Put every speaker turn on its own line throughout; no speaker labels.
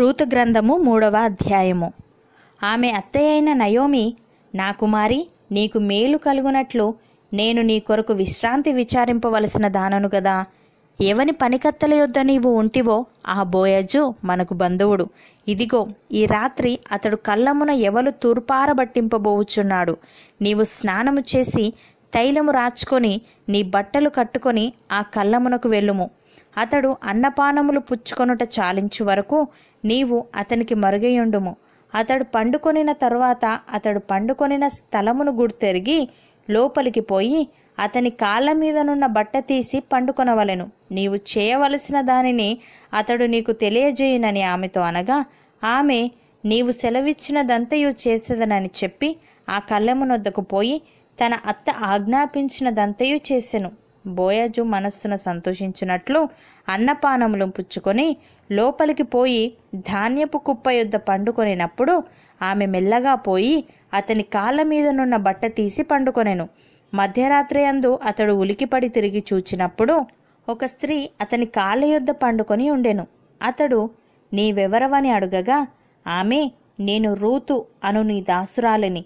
Ruth గ్రంథము మూడవ అధ్యాయము ఆమె అత్తయ్యైన నయోమి నా కుమారి నీకు మేలు కలుగునట్లు నేను నీ కొరకు విశ్రాంతి విచారింపవలసిన దానను కదా ఎవని పనికత్తల యొద్ద నీవు ఉంటివో ఆ బోయజు మనకు బంధువుడు ఇదిగో ఈ రాత్రి అతడు కళ్ళమున ఎవలు తూర్పారబట్టింపబోచున్నాడు నీవు స్నానము చేసి తైలము రాచుకొని నీ బట్టలు కట్టుకొని ఆ కళ్ళమునకు వెళ్ళుము అతడు అన్నపానములు పుచ్చుకొనుట చాలించు వరకు నీవు అతనికి మరుగయుండుము అతడు పండుకొనిన తరువాత అతడు పండుకొనిన స్థలమును గుర్తెరిగి లోపలికి పోయి అతని కాళ్ళ మీదనున్న బట్ట తీసి పండుకొనవలెను నీవు చేయవలసిన దానిని అతడు నీకు తెలియజేయునని ఆమెతో అనగా ఆమె నీవు సెలవిచ్చినదంతయు చేసేదనని చెప్పి ఆ కళ్ళెమునొద్దకు పోయి తన అత్త ఆజ్ఞాపించినదంతయు చేసెను బోయజు మనస్సును సంతోషించినట్లు అన్నపానములు పుచ్చుకొని లోపలికి పోయి ధాన్యపు కుప్ప యొద్ద పండుకొనినప్పుడు ఆమె మెల్లగా పోయి అతని కాళ్ళ మీదనున్న బట్ట తీసి పండుకొనెను మధ్యరాత్రి అందు అతడు ఉలికిపడి తిరిగి చూచినప్పుడు ఒక స్త్రీ అతని కాళ్ళ యొద్ద పండుకొని ఉండెను అతడు నీవెవరవని అడుగగా ఆమె నేను రూతు అను నీ దాసురాలిని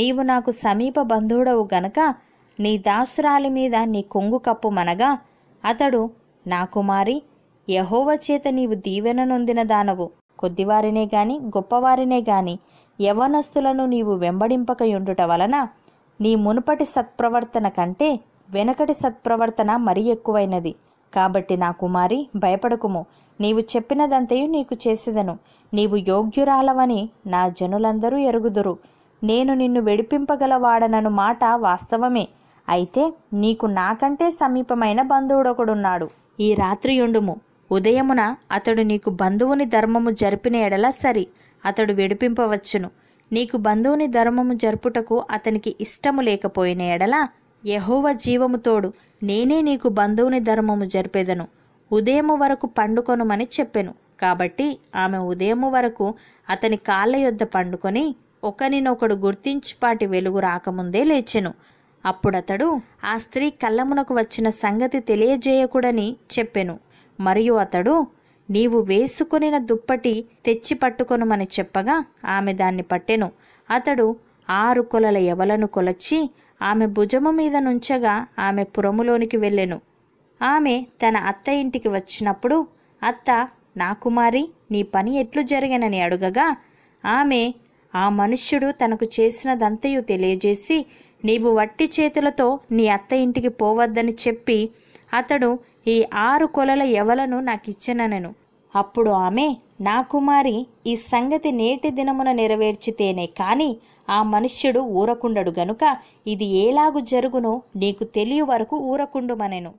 నీవు నాకు సమీప బంధువుడవు గనక నీ దాసురాలి మీద నీ కొంగు కప్పుమనగా అతడు నా కుమారి యహోవ చేత నీవు దీవెన నొందిన దానవు కొద్దివారినే గాని గొప్పవారినే గాని యవనస్తులను నీవు వెంబడింపకయుండుట వలన నీ మునుపటి సత్ప్రవర్తన కంటే వెనకటి సత్ప్రవర్తన మరీ ఎక్కువైనది కాబట్టి నా కుమారి భయపడకుము నీవు చెప్పినదంతయు నీకు చేసేదను నీవు యోగ్యురాలవని నా జనులందరూ ఎరుగుదురు నేను నిన్ను వెడిపింపగలవాడనను మాట వాస్తవమే అయితే నీకు నాకంటే సమీపమైన బంధువుడొకడున్నాడు ఈ రాత్రి ఉండుము ఉదయమున అతడు నీకు బంధువుని ధర్మము జరిపిన ఎడల సరి అతడు విడిపింపవచ్చును నీకు బంధువుని ధర్మము జరుపుటకు అతనికి ఇష్టము లేకపోయిన ఎడల యహోవ జీవముతోడు నేనే నీకు బంధువుని ధర్మము జరిపేదను ఉదయము వరకు పండుకొనుమని చెప్పెను కాబట్టి ఆమె ఉదయము వరకు అతని కాళ్ళ యొద్ద పండుకొని ఒకనినొకడు గుర్తించిపాటి వెలుగు రాకముందే లేచెను అప్పుడతడు ఆ స్త్రీ కళ్ళమునకు వచ్చిన సంగతి తెలియజేయకూడని చెప్పెను మరియు అతడు నీవు వేసుకొనిన దుప్పటి తెచ్చి పట్టుకొనుమని చెప్పగా ఆమె దాన్ని పట్టెను అతడు ఆరు కొలల ఎవలను కొలచి ఆమె భుజము మీద నుంచగా ఆమె పురములోనికి వెళ్ళెను ఆమె తన అత్త ఇంటికి వచ్చినప్పుడు అత్త నా కుమారి నీ పని ఎట్లు జరిగనని అడుగగా ఆమె ఆ మనుష్యుడు తనకు చేసినదంతయు తెలియజేసి నీవు వట్టి చేతులతో నీ అత్త ఇంటికి పోవద్దని చెప్పి అతడు ఈ ఆరు కొలల ఎవలను నాకిచ్చిననెను అప్పుడు ఆమె నా కుమారి ఈ సంగతి నేటి దినమున నెరవేర్చితేనే కాని ఆ మనుష్యుడు ఊరకుండడు గనుక ఇది ఏలాగు జరుగునో నీకు తెలియ వరకు ఊరకుండుమనెను